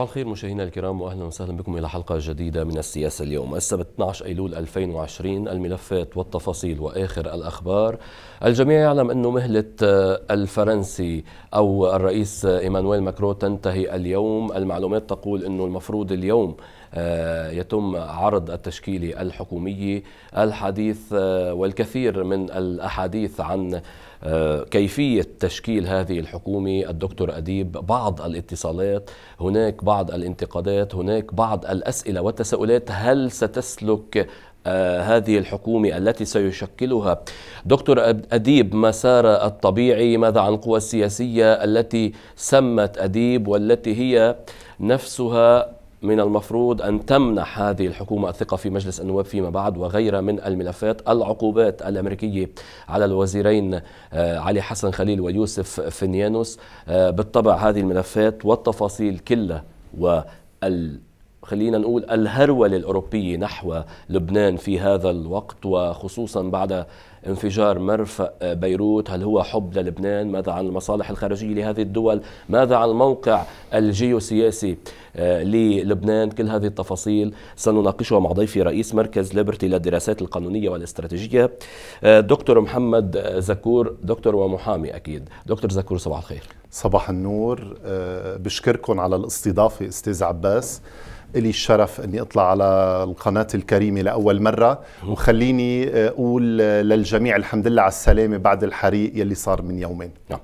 صباح الخير مشاهدينا الكرام واهلا وسهلا بكم الى حلقه جديده من السياسه اليوم السبت 12 ايلول 2020 الملفات والتفاصيل واخر الاخبار الجميع يعلم انه مهله آه، الفرنسي او الرئيس آه، ايمانويل ماكرون تنتهي اليوم المعلومات تقول انه المفروض اليوم آه، يتم عرض التشكيله الحكوميه الحديث والكثير من الاحاديث عن كيفية تشكيل هذه الحكومة الدكتور أديب بعض الاتصالات هناك بعض الانتقادات هناك بعض الأسئلة والتساؤلات هل ستسلك آه، هذه الحكومة التي سيشكلها دكتور أديب مسار الطبيعي ماذا عن القوى السياسية التي سمت أديب والتي هي نفسها من المفروض أن تمنح هذه الحكومة الثقة في مجلس النواب فيما بعد وغير من الملفات العقوبات الأمريكية على الوزيرين آه، علي حسن خليل ويوسف فنيانوس آه، بالطبع هذه الملفات والتفاصيل كلها وال خلينا نقول الهرولة الأوروبية نحو لبنان في هذا الوقت وخصوصا بعد انفجار مرفأ بيروت هل هو حب للبنان ماذا عن المصالح الخارجية لهذه الدول ماذا عن الموقع الجيوسياسي آه، للبنان كل هذه التفاصيل سنناقشها مع ضيفي رئيس مركز ليبرتي للدراسات القانونية والاستراتيجية آه، دكتور محمد زكور دكتور ومحامي أكيد دكتور زكور صباح الخير صباح النور آه، بشكركم على الاستضافة أستاذ عباس لي الشرف اني اطلع على القناه الكريمه لاول مره وخليني آه، اقول آه، للجميع الحمد لله على السلامه بعد الحريق يلي صار من يومين نعم.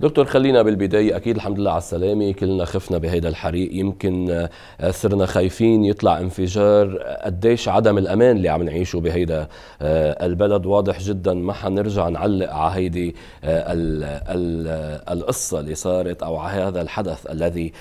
دكتور خلينا بالبداية أكيد الحمد لله على السلامة كلنا خفنا بهيدا الحريق يمكن آه، صرنا خايفين يطلع انفجار آه، قديش عدم الأمان اللي عم نعيشه بهيدا آه، البلد واضح جدا ما حنرجع نعلق على هيدي القصة اللي صارت أو على هذا الحدث الذي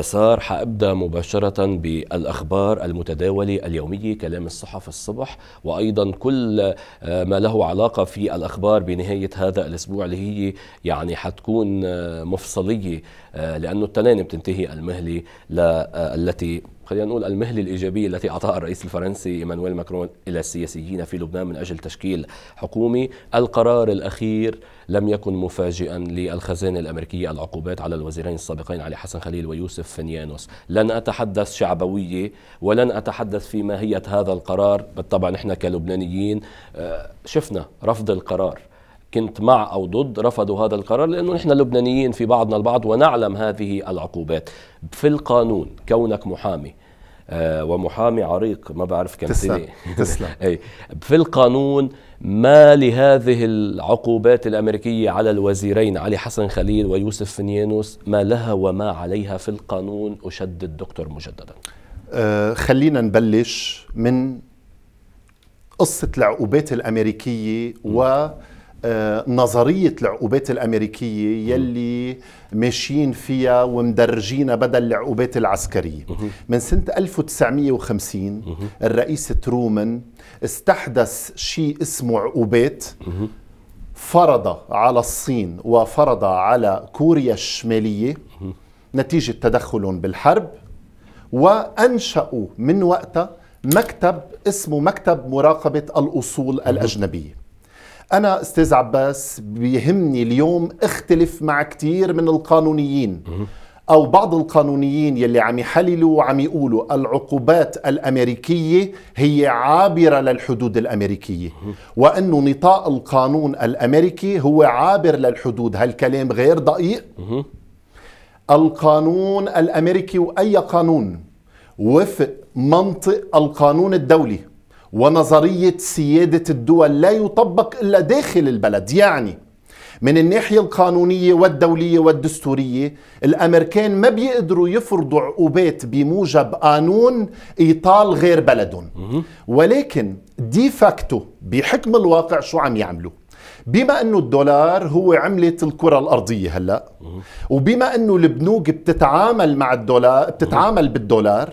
صار حأبدأ مباشرة بالأخبار المتداولة اليومية كلام الصحف الصبح وأيضا كل ما له علاقة في الأخبار بنهاية هذا الأسبوع اللي هي يعني حتكون تكون آه، مفصليه آه، لانه التنين بتنتهي المهله آه، التي خلينا نقول المهله الايجابيه التي اعطاها الرئيس الفرنسي ايمانويل ماكرون الى السياسيين في لبنان من اجل تشكيل حكومي، القرار الاخير لم يكن مفاجئا للخزانه الامريكيه العقوبات على الوزيرين السابقين علي حسن خليل ويوسف فنيانوس، لن اتحدث شعبويه ولن اتحدث في ماهيه هذا القرار، بالطبع نحن كلبنانيين شفنا رفض القرار كنت مع أو ضد رفضوا هذا القرار لأنه نحن لبنانيين في بعضنا البعض ونعلم هذه العقوبات في القانون كونك محامي آه ومحامي عريق ما بعرف كم سنة تسلم أي في القانون ما لهذه العقوبات الأمريكية على الوزيرين علي حسن خليل ويوسف فنيانوس ما لها وما عليها في القانون أشدد دكتور مجددا آه خلينا نبلش من قصة العقوبات الأمريكية و آه، نظرية العقوبات الأمريكية يلي ماشيين فيها ومدرجينها بدل العقوبات العسكرية من سنة 1950 الرئيس ترومان استحدث شيء اسمه عقوبات فرض على الصين وفرض على كوريا الشمالية نتيجة تدخلهم بالحرب وأنشأوا من وقتها مكتب اسمه مكتب مراقبة الأصول الأجنبية أنا أستاذ عباس بيهمني اليوم أختلف مع كتير من القانونيين أو بعض القانونيين يلي عم يحللوا وعم يقولوا العقوبات الأمريكية هي عابرة للحدود الأمريكية وأنه نطاق القانون الأمريكي هو عابر للحدود هالكلام غير دقيق القانون الأمريكي وأي قانون وفق منطق القانون الدولي ونظرية سيادة الدول لا يطبق إلا داخل البلد يعني من الناحية القانونية والدولية والدستورية الأمريكان ما بيقدروا يفرضوا عقوبات بموجب قانون إيطال غير بلدهم ولكن دي فاكتو بحكم الواقع شو عم يعملوا بما انه الدولار هو عملة الكرة الأرضية هلا وبما انه البنوك بتتعامل مع الدولار بتتعامل بالدولار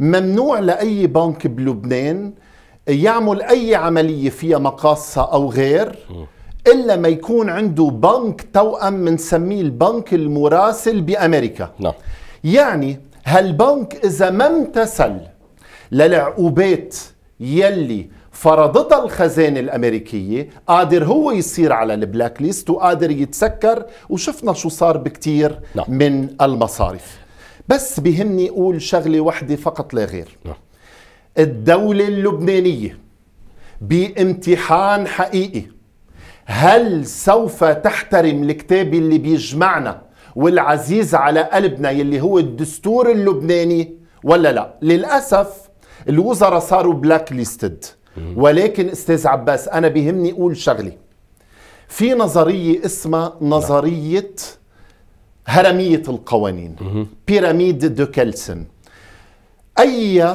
ممنوع لأي بنك بلبنان يعمل أي عملية فيها مقاصة أو غير إلا ما يكون عنده بنك توأم بنسميه البنك المراسل بأمريكا نعم. يعني هالبنك إذا ما امتثل للعقوبات يلي فرضتها الخزانة الأمريكية قادر هو يصير على البلاك ليست وقادر يتسكر وشفنا شو صار بكتير نعم. من المصارف بس بهمني أقول شغلة وحدة فقط لا غير نعم. الدولة اللبنانية بامتحان حقيقي هل سوف تحترم الكتاب اللي بيجمعنا والعزيز على قلبنا يلي هو الدستور اللبناني ولا لا للأسف الوزراء صاروا بلاك ليستد ولكن استاذ عباس أنا بيهمني أقول شغلي في نظرية اسمها نعم. نظرية هرمية القوانين بيراميد دو كيلسن أي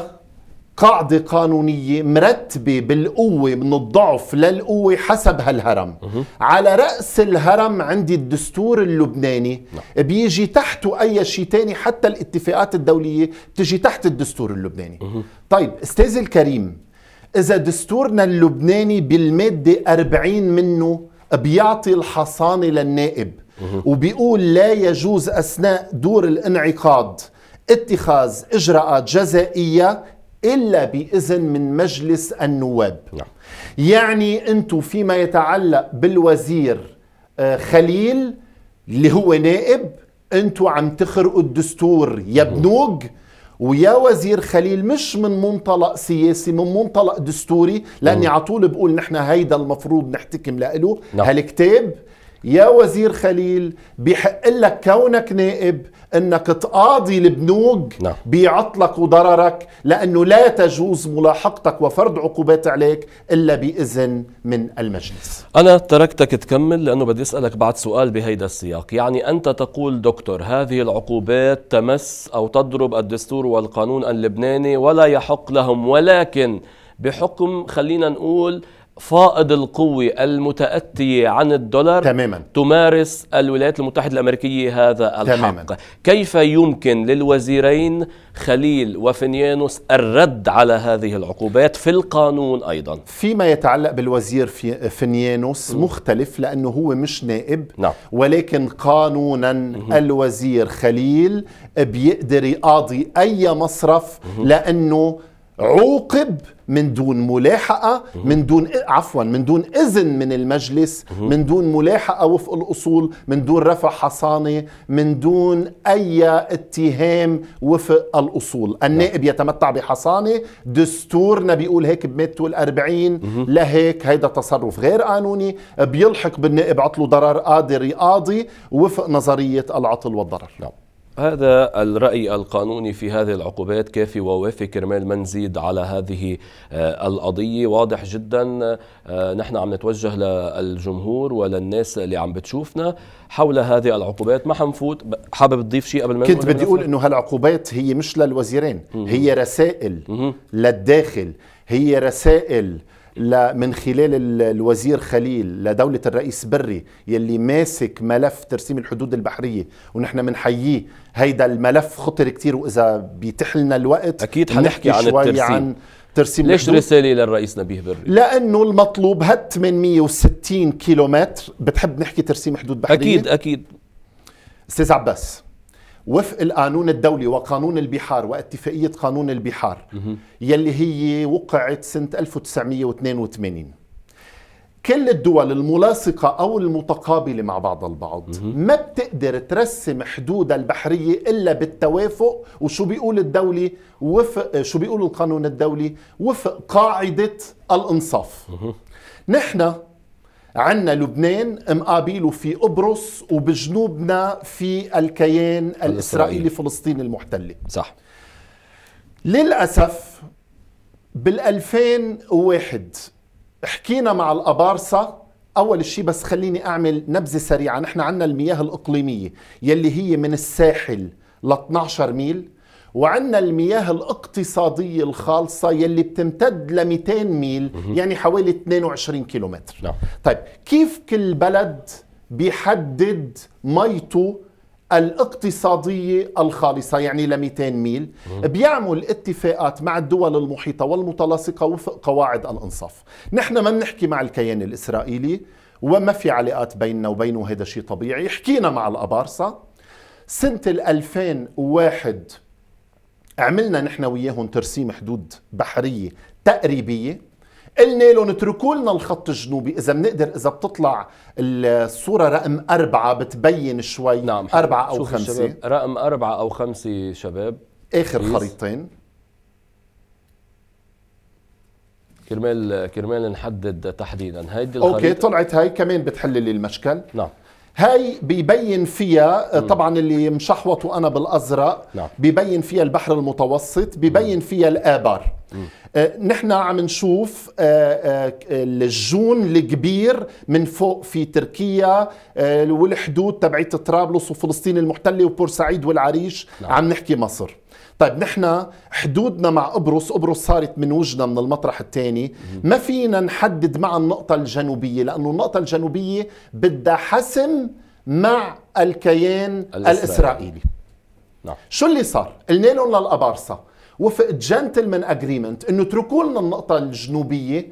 قاعدة قانونية مرتبة بالقوة من الضعف للقوة حسب هالهرم على رأس الهرم عندي الدستور اللبناني لا. نعم. بيجي تحته أي شيء تاني حتى الاتفاقات الدولية بتجي تحت الدستور اللبناني مه. طيب استاذ الكريم إذا دستورنا اللبناني بالمادة 40 منه بيعطي الحصانة للنائب مه. وبيقول لا يجوز أثناء دور الانعقاد اتخاذ اجراءات جزائيه إلا بإذن من مجلس النواب نعم. يعني أنتم فيما يتعلق بالوزير آه، خليل اللي هو نائب أنتم عم تخرقوا الدستور يا بنوق ويا وزير خليل مش من منطلق سياسي من منطلق دستوري لاني على طول بقول نحن هيدا المفروض نحتكم له نعم. هالكتاب يا وزير خليل بحق لك كونك نائب انك تقاضي البنوك نعم. بعطلك وضررك لانه لا تجوز ملاحقتك وفرض عقوبات عليك الا باذن من المجلس. انا تركتك تكمل لانه بدي اسالك بعد سؤال بهيدا السياق، يعني انت تقول دكتور هذه العقوبات تمس او تضرب الدستور والقانون اللبناني ولا يحق لهم ولكن بحكم خلينا نقول فائض القوة المتأتية عن الدولار تماما تمارس الولايات المتحدة الأمريكية هذا الحق تماما. كيف يمكن للوزيرين خليل وفنيانوس الرد على هذه العقوبات في القانون أيضا فيما يتعلق بالوزير في فينيانوس م. مختلف لأنه هو مش نائب نعم. ولكن قانونا م. الوزير خليل بيقدر يقاضي أي مصرف م. لأنه عوقب من دون ملاحقة من دون عفوا من دون إذن من المجلس من دون ملاحقة وفق الأصول من دون رفع حصانة من دون أي اتهام وفق الأصول النائب يتمتع بحصانة دستورنا بيقول هيك ب 140 لهيك هيدا تصرف غير قانوني بيلحق بالنائب عطله ضرر قادر يقاضي وفق نظرية العطل والضرر نعم. هذا الرأي القانوني في هذه العقوبات كافي ووافي كرمال ما نزيد على هذه آه، القضية واضح جدا آه، نحن عم نتوجه للجمهور وللناس اللي عم بتشوفنا حول هذه العقوبات ما حنفوت حابب تضيف شيء قبل ما كنت بدي اقول انه هالعقوبات هي مش للوزيرين هي رسائل للداخل هي رسائل من خلال الوزير خليل لدولة الرئيس بري يلي ماسك ملف ترسيم الحدود البحرية ونحن بنحييه هيدا الملف خطر كتير وإذا بيتحلنا لنا الوقت أكيد حنحكي عن الترسيم عن ترسيم ليش الحدود. رسالة للرئيس نبيه بري؟ لأنه المطلوب هال 860 كيلومتر بتحب نحكي ترسيم حدود بحرية أكيد أكيد أستاذ عباس وفق القانون الدولي وقانون البحار واتفاقية قانون البحار يلي هي وقعت سنة 1982 كل الدول الملاصقة أو المتقابلة مع بعض البعض ما بتقدر ترسم حدودها البحرية إلا بالتوافق وشو بيقول الدولي وفق شو بيقول القانون الدولي وفق قاعدة الإنصاف نحن عنا لبنان مقابله في قبرص وبجنوبنا في الكيان الإسرائيلي الإسرائيل. فلسطين المحتلة صح للأسف بال2001 حكينا مع الابارصة أول شيء بس خليني أعمل نبذة سريعة نحن عنا المياه الإقليمية يلي هي من الساحل ل 12 ميل وعندنا المياه الاقتصادية الخالصة يلي بتمتد ل 200 ميل يعني حوالي 22 كيلومتر نعم. طيب كيف كل بلد بيحدد ميته الاقتصادية الخالصة يعني ل 200 ميل بيعمل اتفاقات مع الدول المحيطة والمتلاصقة وفق قواعد الإنصاف نحن ما بنحكي مع الكيان الإسرائيلي وما في علاقات بيننا وبينه هذا شيء طبيعي حكينا مع الأبارصة سنة 2001 عملنا نحن وياهم ترسيم حدود بحريه تقريبيه قلنا لهم اتركوا لنا الخط الجنوبي اذا بنقدر اذا بتطلع الصوره رقم أربعة بتبين شوي نعم أربعة أو خمسة رقم أربعة أو خمسة شباب آخر بيز. خريطتين كرمال كرمال نحدد تحديدا هيدي الخريطة اوكي طلعت هاي كمان بتحل لي المشكل نعم هاي بيبين فيها آه، طبعا اللي مشحوطه انا بالازرق نعم. بيبين فيها البحر المتوسط بيبين فيها الابر آه، نحن عم نشوف آه، الجون الكبير من فوق في تركيا والحدود تبعية طرابلس وفلسطين المحتله وبورسعيد والعريش نعم. عم نحكي مصر طيب نحن حدودنا مع قبرص قبرص صارت من وجنا من المطرح الثاني ما فينا نحدد مع النقطة الجنوبية لأنه النقطة الجنوبية بدها حسم مع الكيان الإسرائيلي, الإسرائيلي. نعم. شو اللي صار؟ قلنا لهم للأبارصة وفق جنتلمان اجريمنت انه اتركوا لنا النقطة الجنوبية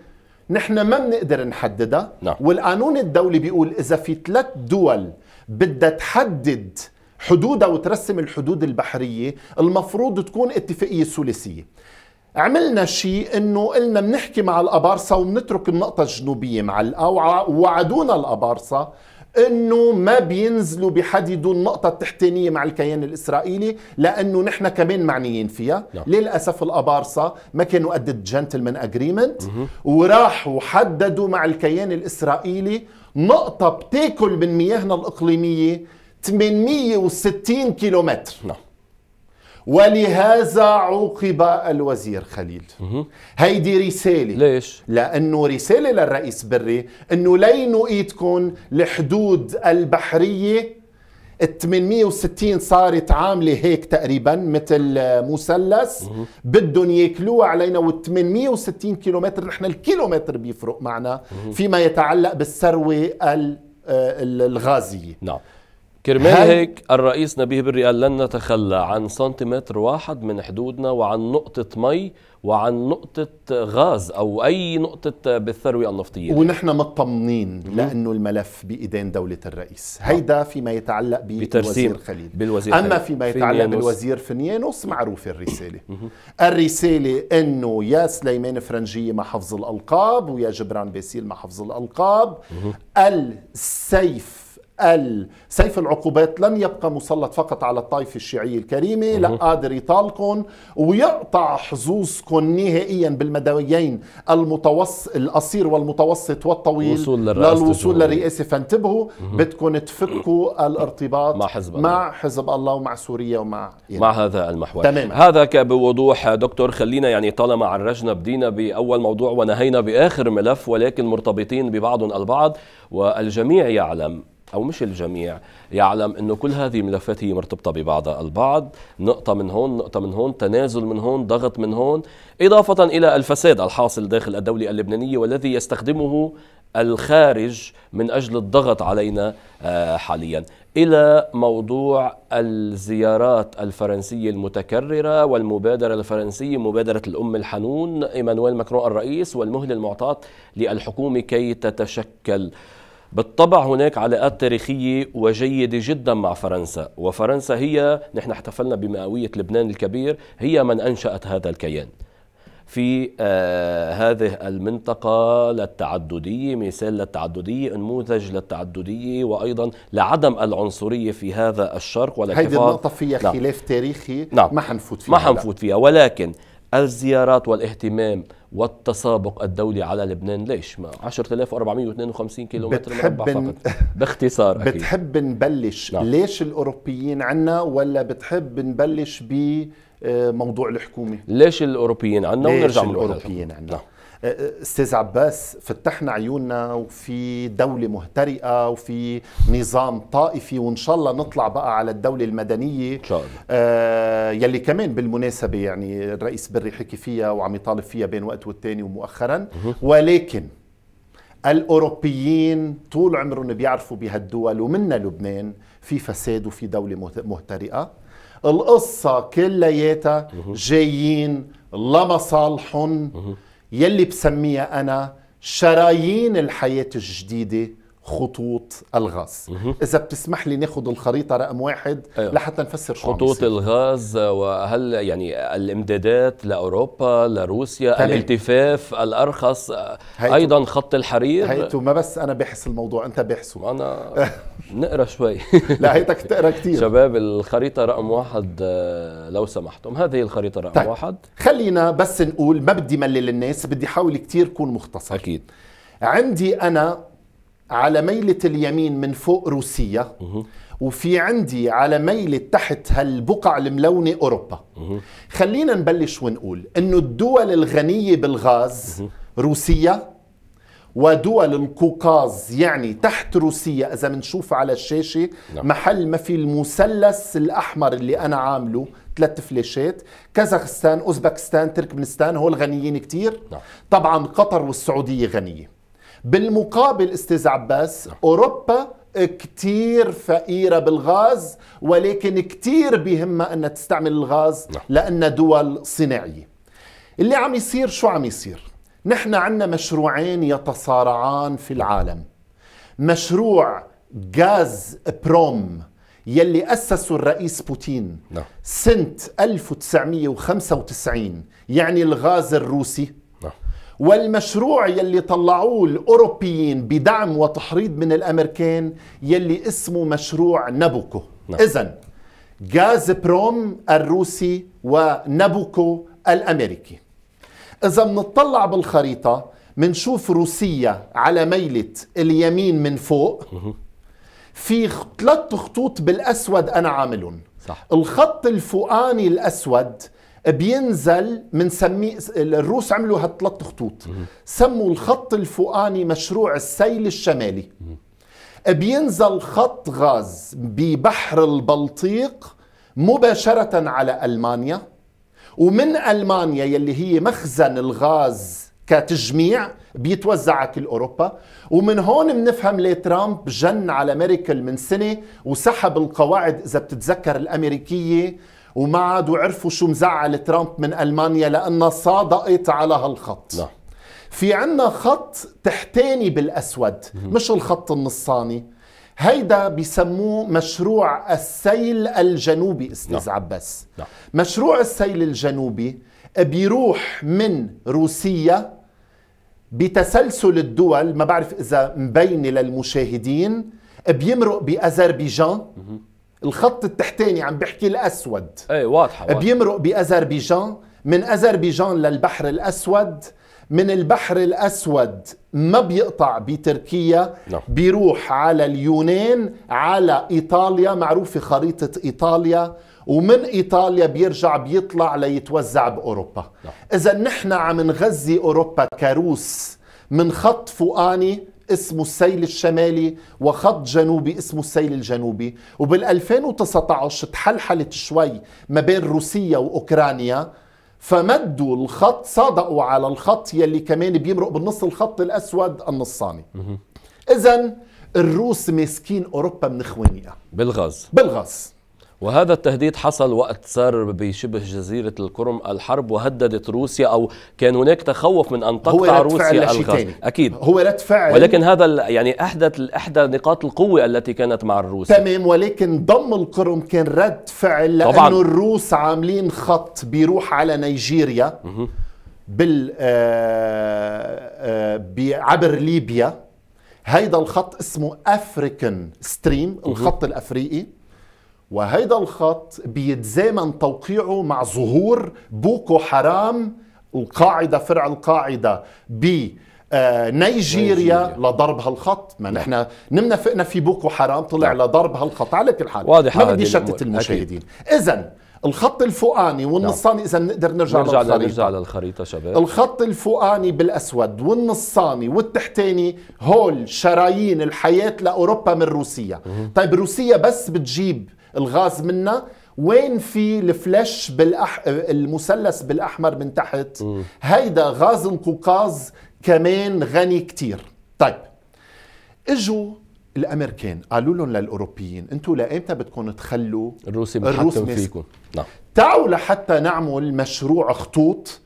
نحن ما بنقدر نحددها نعم. والقانون الدولي بيقول اذا في ثلاث دول بدها تحدد حدودها وترسم الحدود البحرية المفروض تكون اتفاقية ثلاثية عملنا شيء انه قلنا بنحكي مع الابارصه وبنترك النقطه الجنوبيه معلقه ووعدونا الابارصه انه ما بينزلوا بيحددوا النقطة التحتانية مع الكيان الاسرائيلي لانه نحن كمان معنيين فيها، لا. نعم. للاسف الابارصة ما كانوا قد الجنتلمان اجريمنت وراحوا حددوا مع الكيان الاسرائيلي نقطة بتاكل من مياهنا الاقليمية 860 كيلومتر نعم ولهذا عوقب الوزير خليل هيدي رسالة ليش؟ لأنه رسالة للرئيس بري أنه لينوا إيدكم الحدود البحرية 860 صارت عاملة هيك تقريبا مثل مثلث بدهم ياكلوها علينا و860 كيلومتر نحن الكيلومتر بيفرق معنا فيما يتعلق بالثروة آه، الغازية نعم كرمال هيك الرئيس نبيه بري قال لن نتخلى عن سنتيمتر واحد من حدودنا وعن نقطة مي وعن نقطة غاز أو أي نقطة بالثروة النفطية ونحن مطمنين لأنه الملف بإيدين دولة الرئيس هيدا آه. فيما يتعلق بالوزير خليل بالوزير أما فيما يتعلق فينيانوس. بالوزير فنيانوس معروفة الرسالة الرسالة أنه يا سليمان فرنجية مع حفظ الألقاب ويا جبران باسيل مع حفظ الألقاب السيف سيف العقوبات لم يبقى مسلط فقط على الطائفة الشيعية الكريمة لا قادر يطالكم ويقطع حظوظكم نهائيا بالمدويين المتوسط القصير والمتوسط والطويل للوصول للرئاسة فانتبهوا بدكم تفكوا الارتباط مع حزب الله مع حزب الله ومع سوريا ومع يعني. مع هذا المحور تمام. هذا بوضوح دكتور خلينا يعني طالما عرجنا بدينا بأول موضوع ونهينا بآخر ملف ولكن مرتبطين ببعض البعض والجميع يعلم أو مش الجميع يعلم أنه كل هذه الملفات هي مرتبطة ببعضها البعض نقطة من هون نقطة من هون تنازل من هون ضغط من هون إضافة إلى الفساد الحاصل داخل الدولة اللبنانية والذي يستخدمه الخارج من أجل الضغط علينا آه، حاليا إلى موضوع الزيارات الفرنسية المتكررة والمبادرة الفرنسية مبادرة الأم الحنون إيمانويل ماكرون الرئيس والمهلة المعطاة للحكومة كي تتشكل بالطبع هناك علاقات تاريخية وجيدة جدا مع فرنسا وفرنسا هي نحن احتفلنا بمئوية لبنان الكبير هي من أنشأت هذا الكيان في آه هذه المنطقة للتعددية مثال للتعددية نموذج للتعددية وأيضا لعدم العنصرية في هذا الشرق هذه النقطة فيها نعم. خلاف تاريخي نعم. ما حنفوت فيها ما حنفوت فيها ولكن الزيارات والاهتمام والتسابق الدولي على لبنان ليش ما 10452 كيلومتر مربع فقط باختصار أكيد. بتحب نبلش نعم. ليش الأوروبيين عنا ولا بتحب نبلش بموضوع الحكومة ليش الأوروبيين عنا ونرجع ليش الأوروبيين عنا نعم. استاذ عباس فتحنا عيوننا وفي دولة مهترئة وفي نظام طائفي وان شاء الله نطلع بقى على الدولة المدنية ان شاء الله آه يلي كمان بالمناسبة يعني الرئيس بري حكي فيها وعم يطالب فيها بين وقت والتاني ومؤخرا ولكن الاوروبيين طول عمرهم بيعرفوا بهالدول ومنا لبنان في فساد وفي دولة مهترئة القصة كلياتها جايين لمصالحهم يلي بسميها أنا شرايين الحياة الجديدة خطوط الغاز إذا بتسمح لي ناخذ الخريطة رقم واحد أيوه. لحتى نفسر شو خطوط الغاز وهل يعني الامدادات لأوروبا لروسيا تمام. الالتفاف الأرخص هيتو. أيضا خط الحرير هيتو ما بس أنا بحس الموضوع أنت بحسه أنا نقرا شوي لا هيتك تقرا كثير شباب الخريطة رقم واحد آه، لو سمحتم هذه الخريطة رقم طيب. واحد خلينا بس نقول ما بدي ملل الناس بدي احاول كثير كون مختصر أكيد عندي أنا على ميلة اليمين من فوق روسيا وفي عندي على ميلة تحت هالبقع الملونة أوروبا خلينا نبلش ونقول أنه الدول الغنية بالغاز روسيا ودول القوقاز يعني تحت روسيا اذا منشوف على الشاشه نعم. محل ما في المثلث الاحمر اللي انا عامله ثلاث فليشات كازاخستان اوزبكستان تركمانستان هول غنيين كتير نعم. طبعا قطر والسعوديه غنيه بالمقابل استاذ عباس اوروبا كتير فقيرة بالغاز ولكن كتير بهمها أنها تستعمل الغاز نعم. لأنها دول صناعية اللي عم يصير شو عم يصير نحن عندنا مشروعين يتصارعان في العالم مشروع غاز بروم يلي أسسه الرئيس بوتين نعم. سنة 1995 يعني الغاز الروسي والمشروع يلي طلعوه الأوروبيين بدعم وتحريض من الأمريكان يلي اسمه مشروع نابوكو نعم. إذن غاز بروم الروسي ونابوكو الأمريكي إذا منطلع بالخريطة منشوف روسيا على ميلة اليمين من فوق في ثلاث خطوط بالأسود أنا عاملهم صح. الخط الفوقاني الأسود بينزل بنسميه الروس عملوا هالثلاث خطوط سموا الخط الفوقاني مشروع السيل الشمالي بينزل خط غاز ببحر البلطيق مباشرة على ألمانيا ومن ألمانيا يلي هي مخزن الغاز كتجميع بيتوزع على كل أوروبا ومن هون بنفهم ليه ترامب جن على ميركل من سنة وسحب القواعد إذا بتتذكر الأمريكية وما عادوا عرفوا شو مزعل ترامب من المانيا لانها صادقت على هالخط لا. في عنا خط تحتاني بالاسود مش الخط النصاني هيدا بسموه مشروع السيل الجنوبي استاذ نعم. عباس لا. نعم. مشروع السيل الجنوبي بيروح من روسيا بتسلسل الدول ما بعرف اذا مبينه للمشاهدين بيمرق باذربيجان الخط التحتاني عم بحكي الاسود اي واضحه, واضح. بيمرق باذربيجان من اذربيجان للبحر الاسود من البحر الاسود ما بيقطع بتركيا نعم. بيروح على اليونان على ايطاليا معروفه خريطه ايطاليا ومن ايطاليا بيرجع بيطلع ليتوزع باوروبا نعم. اذا نحن عم نغذي اوروبا كروس من خط فوقاني اسمه السيل الشمالي وخط جنوبي اسمه السيل الجنوبي وبال2019 تحلحلت شوي ما بين روسيا وأوكرانيا فمدوا الخط صادقوا على الخط يلي كمان بيمرق بالنص الخط الأسود النصاني إذا الروس ماسكين أوروبا من اخوانيها بالغاز بالغاز وهذا التهديد حصل وقت صار بشبه جزيرة القرم الحرب وهددت روسيا أو كان هناك تخوف من أن تقطع روسيا الغاز أكيد هو رد فعل ولكن هذا يعني أحدث إحدى نقاط القوة التي كانت مع الروس تمام ولكن ضم القرم كان رد فعل لأنه طبعاً. الروس عاملين خط بيروح على نيجيريا بال آه، آه، عبر ليبيا هيدا الخط اسمه افريكان ستريم الخط الافريقي وهيدا الخط بيتزامن توقيعه مع ظهور بوكو حرام القاعدة فرع القاعدة ب آه نيجيريا لضرب هالخط ما نعم. نحن نمنا فقنا في بوكو حرام طلع نعم. لضرب هالخط على كل حال واضح ما بدي شتت المشاهدين اذا الخط الفوقاني والنصاني نعم. اذا نقدر نرجع, نرجع للخريطه نرجع للخريطه شباب الخط الفوقاني بالاسود والنصاني والتحتاني هول شرايين الحياه لاوروبا من روسيا مه. طيب روسيا بس بتجيب الغاز منها وين في الفلاش بالأح... المثلث بالاحمر من تحت م. هيدا غاز القوقاز كمان غني كتير طيب اجوا الامريكان قالوا لهم للاوروبيين انتوا لايمتى بدكم تخلوا الروسي بيتحكم فيكم نعم تعوا لحتى نعمل مشروع خطوط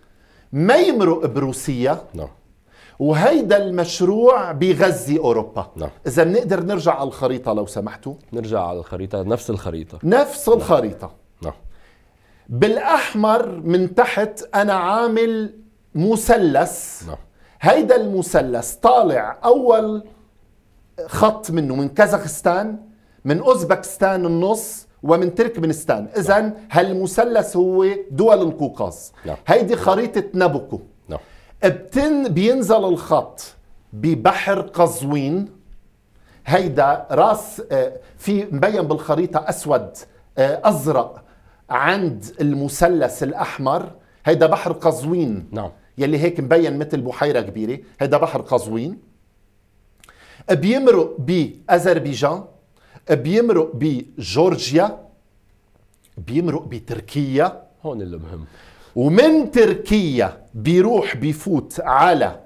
ما يمرق بروسيا نعم وهيدا المشروع بيغذي اوروبا نعم. اذا بنقدر نرجع على الخريطه لو سمحتوا نرجع على الخريطه نفس الخريطه نفس نعم. الخريطه نعم. بالاحمر من تحت انا عامل مثلث نعم. هيدا المثلث طالع اول خط منه من كازاخستان من اوزبكستان النص ومن تركمانستان اذا نعم. هالمثلث هو دول القوقاز نعم. هيدي خريطه نابوكو بتن بينزل الخط ببحر قزوين هيدا راس آه، في مبين بالخريطه اسود آه، ازرق عند المثلث الاحمر هيدا بحر قزوين نعم يلي هيك مبين مثل بحيره كبيره هيدا بحر قزوين بيمرق باذربيجان بيمرق بجورجيا بيمرق بتركيا هون اللي مهم ومن تركيا بيروح بيفوت على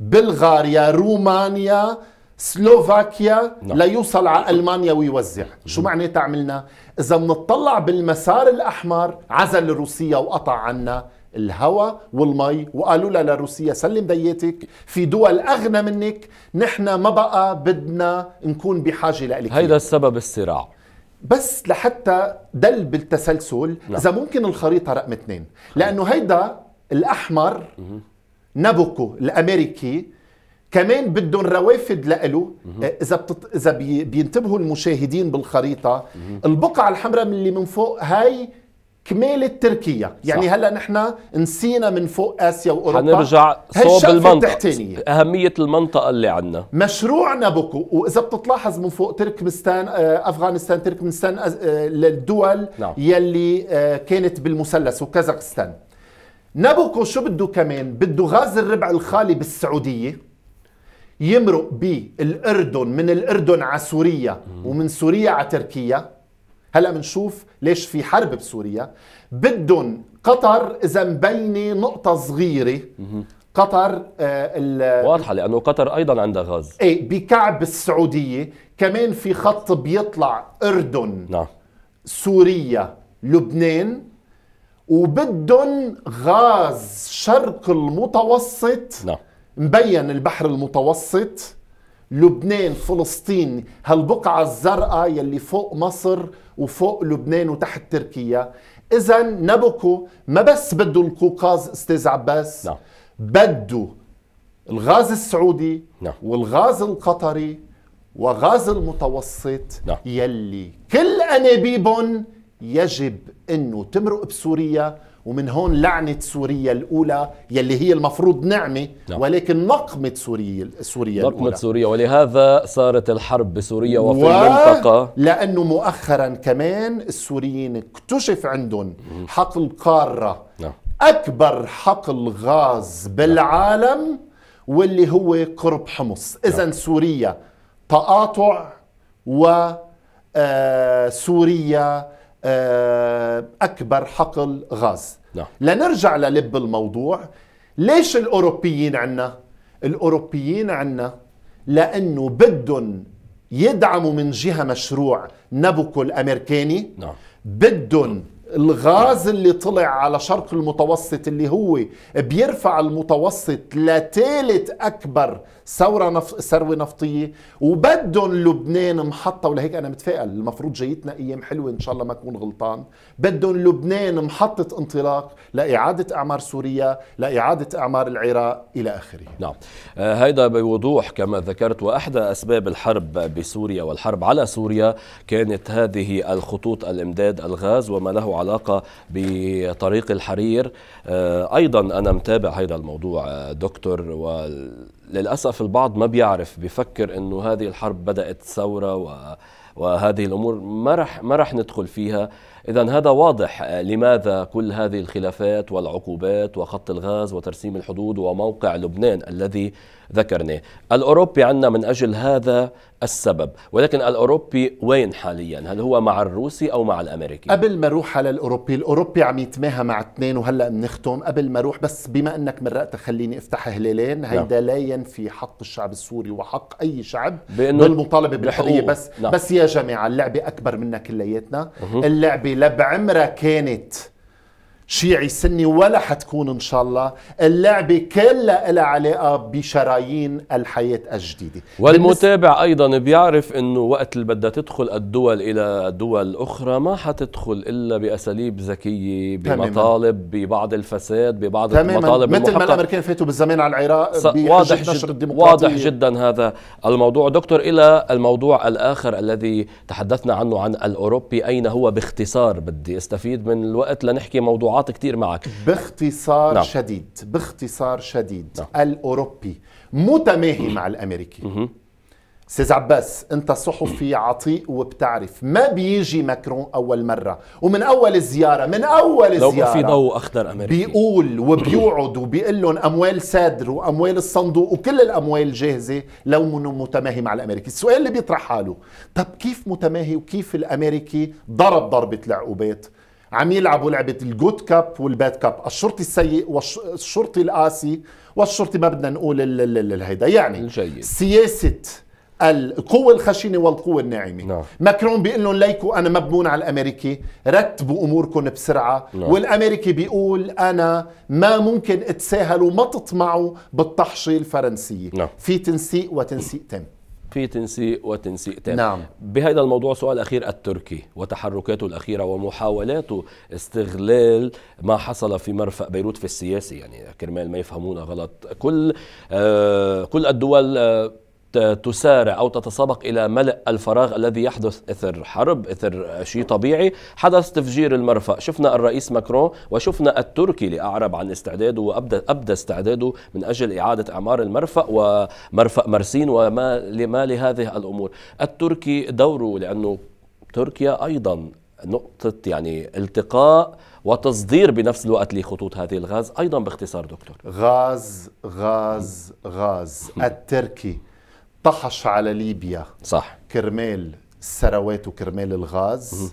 بلغاريا رومانيا سلوفاكيا نعم. لا. ليوصل على المانيا ويوزع شو معناتها عملنا اذا بنطلع بالمسار الاحمر عزل روسيا وقطع عنا الهواء والمي وقالوا لها لروسيا سلم دياتك في دول اغنى منك نحن ما بقى بدنا نكون بحاجه لك هيدا السبب الصراع بس لحتى دل بالتسلسل نعم. اذا ممكن الخريطه رقم اثنين لانه هيدا الاحمر نابوكو الامريكي كمان بدهم روافد لإله اذا بتط... اذا بي... بينتبهوا المشاهدين بالخريطه البقعه الحمراء من اللي من فوق هاي كمالة تركيا يعني صح. هلا نحن نسينا من فوق اسيا واوروبا حنرجع صوب المنطقه التحتانية. اهميه المنطقه اللي عندنا مشروع نابوكو واذا بتلاحظ من فوق تركمستان آه، افغانستان تركمستان الدول آه، آه، نعم. يلي كانت بالمثلث وكازاخستان نابوكو شو بده كمان بده غاز الربع الخالي بالسعودية يمرق بالأردن من الأردن على سوريا ومن سوريا على تركيا هلا بنشوف ليش في حرب بسوريا بدهم قطر اذا مبينه نقطه صغيره قطر آه واضحه لانه قطر ايضا عندها غاز ايه بكعب السعوديه كمان في خط بيطلع اردن نعم سوريا لبنان وبدهم غاز شرق المتوسط نعم مبين البحر المتوسط لبنان فلسطين هالبقعة الزرقاء يلي فوق مصر وفوق لبنان وتحت تركيا إذا نبكو ما بس بده القوقاز أستاذ عباس نعم. بده الغاز السعودي نعم. والغاز القطري وغاز المتوسط نعم. يلي كل أنابيبهم يجب انه تمرق بسوريا ومن هون لعنة سوريا الأولى يلي هي المفروض نعمة نعم. ولكن نقمة سوريا سوريا نقمة الأولى. سوريا ولهذا صارت الحرب بسوريا وفي و... المنطقة لأنه مؤخرا كمان السوريين اكتشف عندهم حقل قارة نعم. أكبر حقل غاز بالعالم واللي هو قرب حمص نعم. إذا سوريا تقاطع وسوريا آه آه، أكبر حقل غاز لا. نعم. لنرجع للب الموضوع ليش الأوروبيين عنا؟ الأوروبيين عنا لأنه بدهم يدعموا من جهة مشروع نبوكو الأمريكاني نعم. بدهم الغاز اللي طلع على شرق المتوسط اللي هو بيرفع المتوسط لثالث اكبر ثوره نف... ثروه نفطيه وبدهم لبنان محطه ولهيك انا متفائل المفروض جايتنا ايام حلوه ان شاء الله ما اكون غلطان بدهم لبنان محطه انطلاق لاعاده اعمار سوريا لاعاده اعمار العراق الى اخره نعم آه، هيدا بوضوح كما ذكرت واحدى اسباب الحرب بسوريا والحرب على سوريا كانت هذه الخطوط الامداد الغاز وما له علاقة بطريق الحرير آه، أيضا أنا متابع هذا الموضوع آه، دكتور وللأسف البعض ما بيعرف بيفكر أنه هذه الحرب بدأت ثورة و وهذه الامور ما رح ما رح ندخل فيها اذا هذا واضح آه، لماذا كل هذه الخلافات والعقوبات وخط الغاز وترسيم الحدود وموقع لبنان الذي ذكرناه الأوروبي عندنا من أجل هذا السبب ولكن الأوروبي وين حاليا هل هو مع الروسي أو مع الأمريكي قبل ما روح على الأوروبي الأوروبي عم يتماهى مع اثنين وهلأ بنختم قبل ما روح بس بما أنك رأت خليني افتح هلالين نعم. هيدا لا ينفي حق الشعب السوري وحق أي شعب بالمطالبة بالحرية بس لا. نعم. بس يا جماعة اللعبة أكبر منا كلياتنا اللعبة لا بعمرها كانت شيعي سني ولا حتكون ان شاء الله اللعبه كلها لها علاقه بشرايين الحياه الجديده والمتابع ايضا بيعرف انه وقت اللي بدها تدخل الدول الى دول اخرى ما حتدخل الا باساليب ذكيه بمطالب ببعض الفساد ببعض تماما. المطالب مثل ما الامريكان فاتوا بالزمان على العراق واضح نشر الديمقراطيه واضح جدا هذا الموضوع دكتور الى الموضوع الاخر الذي تحدثنا عنه عن الاوروبي اين هو باختصار بدي استفيد من الوقت لنحكي موضوعات تعاطي كثير معك باختصار نعم. شديد باختصار شديد نعم. الاوروبي متماهي مع الامريكي استاذ عباس انت صحفي عطيء وبتعرف ما بيجي ماكرون اول مره ومن اول زياره من اول لو زياره لو في ضوء اخضر امريكي بيقول وبيوعد وبيقول لهم اموال سادر واموال الصندوق وكل الاموال جاهزه لو منه متماهي مع الامريكي السؤال اللي بيطرح حاله طب كيف متماهي وكيف الامريكي ضرب ضربه العقوبات عم يلعبوا لعبه الجود كاب والباد كاب الشرطي السيء والشرطي القاسي والشرطي ما بدنا نقول هيدا يعني الجيد. سياسه القوة الخشنة والقوة الناعمة نعم. ماكرون بيقول لهم ليكو أنا مبنون على الأمريكي رتبوا أموركم بسرعة نعم. والأمريكي بيقول أنا ما ممكن اتساهلوا ما تطمعوا بالطحشة الفرنسية نعم. في تنسيق وتنسيق تام في تنسيق وتنسيق تام نعم. بهذا الموضوع سؤال أخير التركي وتحركاته الأخيرة ومحاولاته استغلال ما حصل في مرفأ بيروت في السياسي يعني كرمال ما يفهمونا غلط كل آه كل الدول آه تسارع أو تتسابق إلى ملء الفراغ الذي يحدث إثر حرب إثر شيء طبيعي حدث تفجير المرفأ شفنا الرئيس ماكرون وشفنا التركي لأعرب عن استعداده وأبدى أبدى استعداده من أجل إعادة أعمار المرفأ ومرفأ مرسين وما لما لهذه الأمور التركي دوره لأنه تركيا أيضا نقطة يعني التقاء وتصدير بنفس الوقت لخطوط هذه الغاز أيضا باختصار دكتور غاز غاز غاز التركي طحش على ليبيا صح كرمال الثروات وكرمال الغاز مه.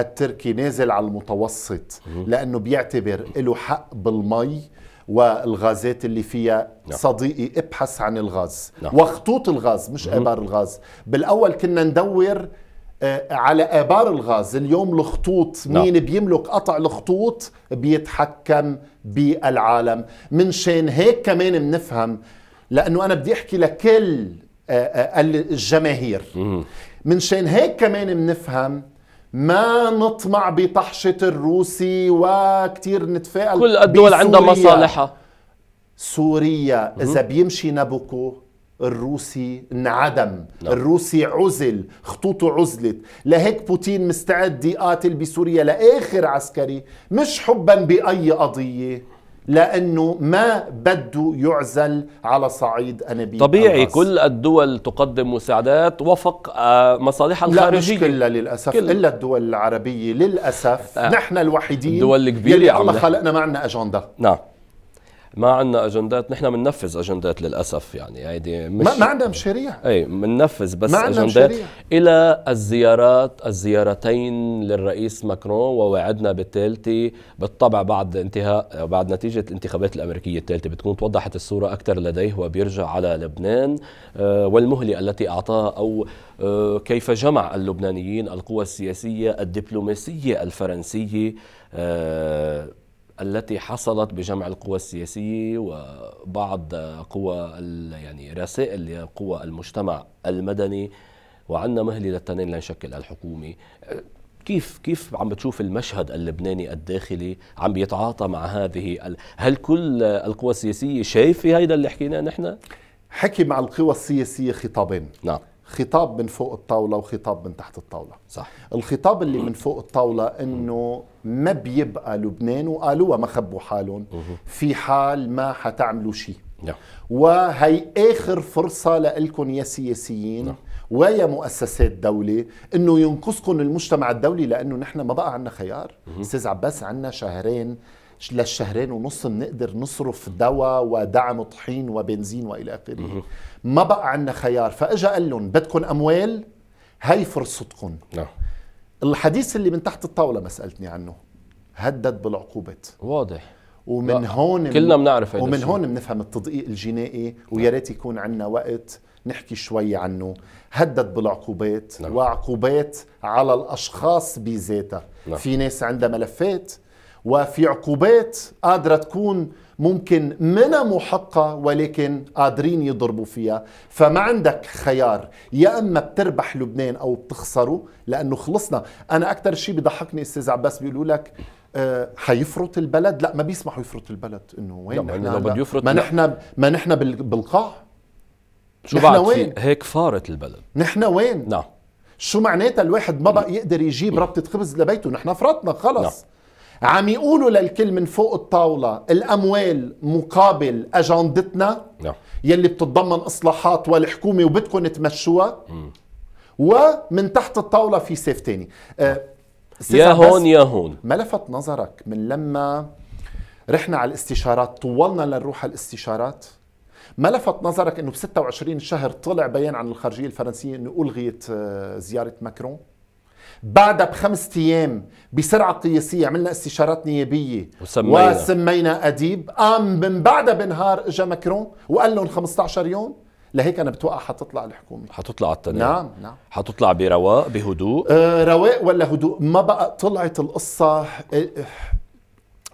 التركي نازل على المتوسط مه. لانه بيعتبر له حق بالمي والغازات اللي فيها نعم. صديقي ابحث عن الغاز نعم. وخطوط الغاز مش ابار الغاز بالاول كنا ندور آه، على ابار الغاز اليوم الخطوط نعم. مين نعم. بيملك قطع الخطوط بيتحكم بالعالم من شان هيك كمان بنفهم لانه انا بدي احكي لكل الجماهير من شان هيك كمان بنفهم ما نطمع بطحشة الروسي وكتير نتفائل كل الدول عندها مصالحها سوريا إذا بيمشي نابوكو الروسي انعدم لا. نعم. الروسي عزل خطوطه عزلت لهيك بوتين مستعد يقاتل بسوريا لآخر عسكري مش حبا بأي قضية لانه ما بده يعزل على صعيد انابيب طبيعي الغاز. كل الدول تقدم مساعدات وفق آه، مصالحها الخارجيه لا مش كلها للاسف كل... الا الدول العربيه للاسف آه. نحن الوحيدين الدول الكبيره اللي عم خلقنا معنا اجنده نعم ما عندنا اجندات نحن بننفذ اجندات للاسف يعني هيدي مش ما, ما عندنا مشاريع اي بننفذ بس ما اجندات مشاريع. الى الزيارات الزيارتين للرئيس ماكرون ووعدنا بالثالثه بالطبع بعد انتهاء بعد نتيجه الانتخابات الامريكيه الثالثه بتكون توضحت الصوره اكثر لديه وبيرجع على لبنان آه، والمهله التي اعطاها او آه، كيف جمع اللبنانيين القوى السياسيه الدبلوماسيه الفرنسيه آه، التي حصلت بجمع القوى السياسية وبعض قوى يعني رسائل لقوى المجتمع المدني وعندنا مهلة للتنين لنشكل الحكومة كيف كيف عم بتشوف المشهد اللبناني الداخلي عم بيتعاطى مع هذه هل كل القوى السياسية شايفة هيدا اللي حكيناه نحن؟ حكي مع القوى السياسية خطابين نعم خطاب من فوق الطاوله وخطاب من تحت الطاوله صح الخطاب اللي من فوق الطاوله انه ما بيبقى لبنان وقالوها ما خبوا حالهم في حال ما حتعملوا شيء نعم. وهي اخر فرصه لكم يا سياسيين نعم. ويا مؤسسات دولة انه ينقصكم المجتمع الدولي لانه نحن ما بقى عندنا خيار استاذ عباس عندنا شهرين للشهرين ونص بنقدر نصرف دواء ودعم طحين وبنزين والى اخره ما بقى عندنا خيار فاجا قال لهم بدكم اموال هي فرصتكم نعم الحديث اللي من تحت الطاوله ما سالتني عنه هدد بالعقوبات واضح ومن هون كلنا بنعرف ومن الشيء. هون بنفهم التدقيق الجنائي ويا ريت يكون عندنا وقت نحكي شوي عنه هدد بالعقوبات نعم. وعقوبات على الاشخاص بذاتها نعم. في ناس عندها ملفات وفي عقوبات قادره تكون ممكن منا محقة ولكن قادرين يضربوا فيها فما عندك خيار يا أما بتربح لبنان أو بتخسره لأنه خلصنا أنا أكثر شيء بضحكني أستاذ عباس بيقولوا لك آه، حيفرط البلد لا ما بيسمحوا يفرط البلد انه وين نحن لو بده يفرط ما نحن ما نحن بالقاع شو نحن بعد وين؟ هيك فارت البلد نحن وين؟ نعم شو معناتها الواحد ما بقى يقدر يجيب ربطة خبز لبيته نحن فرطنا خلص نعم. عم يقولوا للكل من فوق الطاوله الاموال مقابل اجندتنا نعم. يلي بتتضمن اصلاحات والحكومه وبدكم تمشوها ومن تحت الطاوله في سيف ثاني آه، يا هون يا هون ما لفت نظرك من لما رحنا على الاستشارات طولنا لنروح على الاستشارات ما لفت نظرك انه ب 26 شهر طلع بيان عن الخارجيه الفرنسيه انه الغيت آه، زياره ماكرون بعدها بخمسة أيام بسرعة قياسية عملنا استشارات نيابية وسمينا, وسمينا أديب قام من بعدها بنهار إجا ماكرون وقال لهم 15 يوم لهيك انا بتوقع حتطلع الحكومه حتطلع على التنين نعم نعم حتطلع برواق بهدوء آه رواق ولا هدوء ما بقى طلعت القصه آه، آه،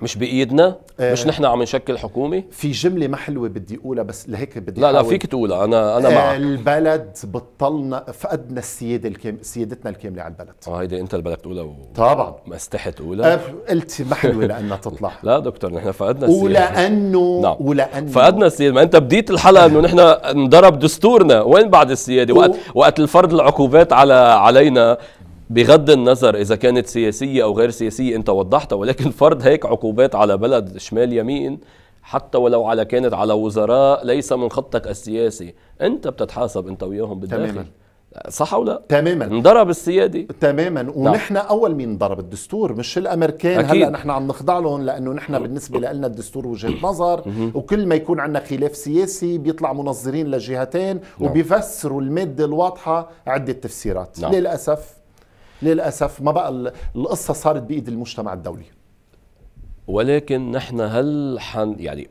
مش بايدنا آه مش نحن عم نشكل حكومه في جمله ما حلوه بدي اقولها بس لهيك بدي لا لا فيك تقولها انا انا آه معك البلد بطلنا فقدنا السياده الكام سيادتنا الكامله على البلد اه هيدي انت اللي بدك تقولها و... طبعا ما استحت تقولها آه قلت ما حلوه لانها تطلع لا دكتور نحن فقدنا السياده ولانه نعم. ولانه فقدنا السياده ما انت بديت الحلقه انه نحن انضرب دستورنا وين بعد السياده و... وقت وقت الفرض العقوبات على علينا بغض النظر اذا كانت سياسيه او غير سياسيه انت وضحتها ولكن فرض هيك عقوبات على بلد شمال يمين حتى ولو على كانت على وزراء ليس من خطك السياسي انت بتتحاسب انت وياهم بالداخل تماما. صح او لا؟ تماما انضرب السيادي تماما نعم. ونحن لا. اول مين ضرب الدستور مش الامريكان أكيد. هلا نحن عم نخضع لهم لانه نحن نعم. بالنسبه لنا نعم. الدستور وجهه نظر وكل ما يكون عندنا خلاف سياسي بيطلع منظرين لجهتين نعم. وبيفسروا الماده الواضحه عده تفسيرات نعم. للاسف للاسف ما بقى القصه صارت بايد المجتمع الدولي ولكن نحن هل حن يعني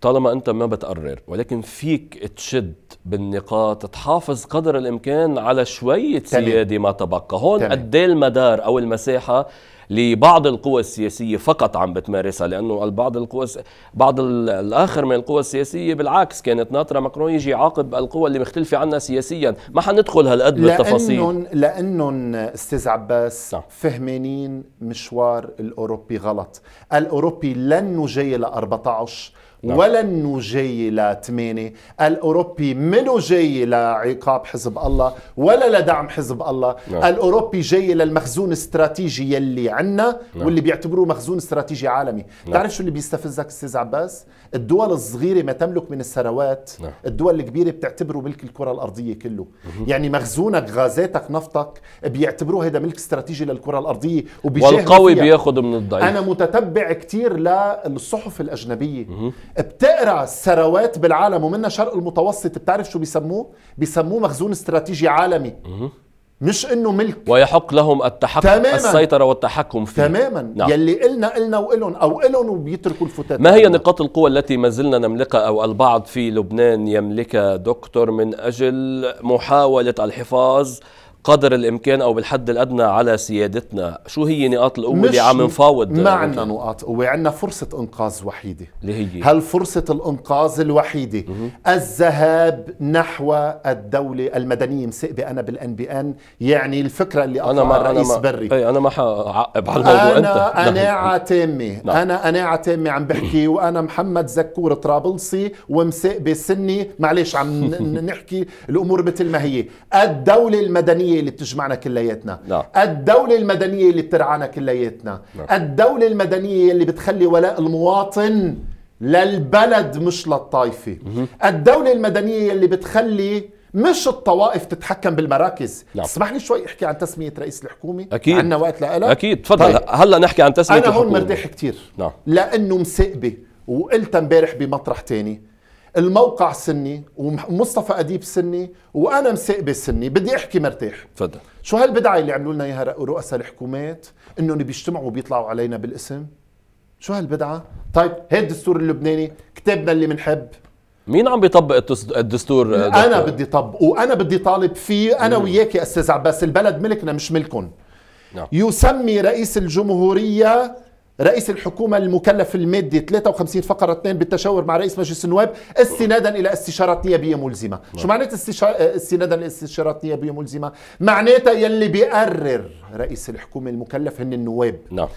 طالما انت ما بتقرر ولكن فيك تشد بالنقاط تحافظ قدر الامكان على شويه سياده ما تبقى هون قد إيه المدار او المساحه لبعض القوى السياسية فقط عم بتمارسها لأنه البعض القوى بعض الآخر من القوى السياسية بالعكس كانت ناطرة ماكرون يجي عاقب القوى اللي مختلفة عنا سياسيا ما حندخل هالقد بالتفاصيل لأنهم لأنهم أستاذ عباس نعم. فهمانين مشوار الأوروبي غلط الأوروبي لن جاي ل 14 نعم. انه نجي لثمانية الأوروبي منه جاي لعقاب حزب الله ولا لدعم حزب الله نعم. الأوروبي جاي للمخزون الاستراتيجي يلي عنا نعم. واللي بيعتبروه مخزون استراتيجي عالمي نعم. شو اللي بيستفزك أستاذ عباس الدول الصغيرة ما تملك من الثروات نعم. الدول الكبيرة بتعتبره ملك الكرة الأرضية كله مه. يعني مخزونك غازاتك نفطك بيعتبروه هذا ملك استراتيجي للكرة الأرضية والقوي بياخذ من الضعيف أنا متتبع كثير للصحف الأجنبية مه. بتقرا الثروات بالعالم ومنها شرق المتوسط بتعرف شو بيسموه بيسموه مخزون استراتيجي عالمي مش انه ملك ويحق لهم التحكم تماماً. السيطره والتحكم فيه تماما نعم. يلي قلنا قلنا وقلن او قلن وبيتركوا الفتات ما هي نقاط القوه التي ما زلنا نملكها او البعض في لبنان يملكها دكتور من اجل محاوله الحفاظ قدر الامكان او بالحد الادنى على سيادتنا، شو هي نقاط القوه اللي عم نفاوض؟ ما عندنا نقاط قوه، عندنا فرصه انقاذ وحيده. اللي هي هل فرصه الانقاذ الوحيده الذهاب نحو الدوله المدنيه مسئبه انا بالان بي ان يعني الفكره اللي اطلقها رئيس إيه، أنا ما بري اي انا ما حعقب على الموضوع انا قناعه نعم. تامه نعم. انا قناعه تامه عم بحكي وانا محمد زكور طرابلسي ومسئبه سني معلش عم نحكي الامور مثل ما هي الدوله المدنيه اللي بتجمعنا كلياتنا نعم. الدولة المدنية اللي بترعانا كلياتنا نعم. الدولة المدنية اللي بتخلي ولاء المواطن للبلد مش للطائفة الدولة المدنية اللي بتخلي مش الطوائف تتحكم بالمراكز نعم. لي شوي احكي عن تسميه رئيس الحكومه اكيد عندنا وقت لها اكيد تفضل طيب. هلا نحكي عن تسميه انا هون مرتاح كثير نعم. لانه مسئبه وقلت امبارح بمطرح تاني الموقع سني ومصطفى اديب سني وانا مسائبه سني بدي احكي مرتاح تفضل شو هالبدعه اللي عملوا لنا اياها رؤساء الحكومات انهم بيجتمعوا وبيطلعوا علينا بالاسم شو هالبدعه طيب هي الدستور اللبناني كتابنا اللي بنحب مين عم بيطبق الدستور آه، دكتور؟ انا بدي طبق وانا بدي طالب فيه انا وياك يا استاذ عباس البلد ملكنا مش ملكن نعم. يسمي رئيس الجمهوريه رئيس الحكومة المكلف المادي 53 فقرة 2 بالتشاور مع رئيس مجلس النواب استنادا إلى استشارات نيابية ملزمة لا. شو نعم. معناتها استشا... استنادا إلى استشارات نيابية ملزمة معناتها يلي بيقرر رئيس الحكومة المكلف هن النواب نعم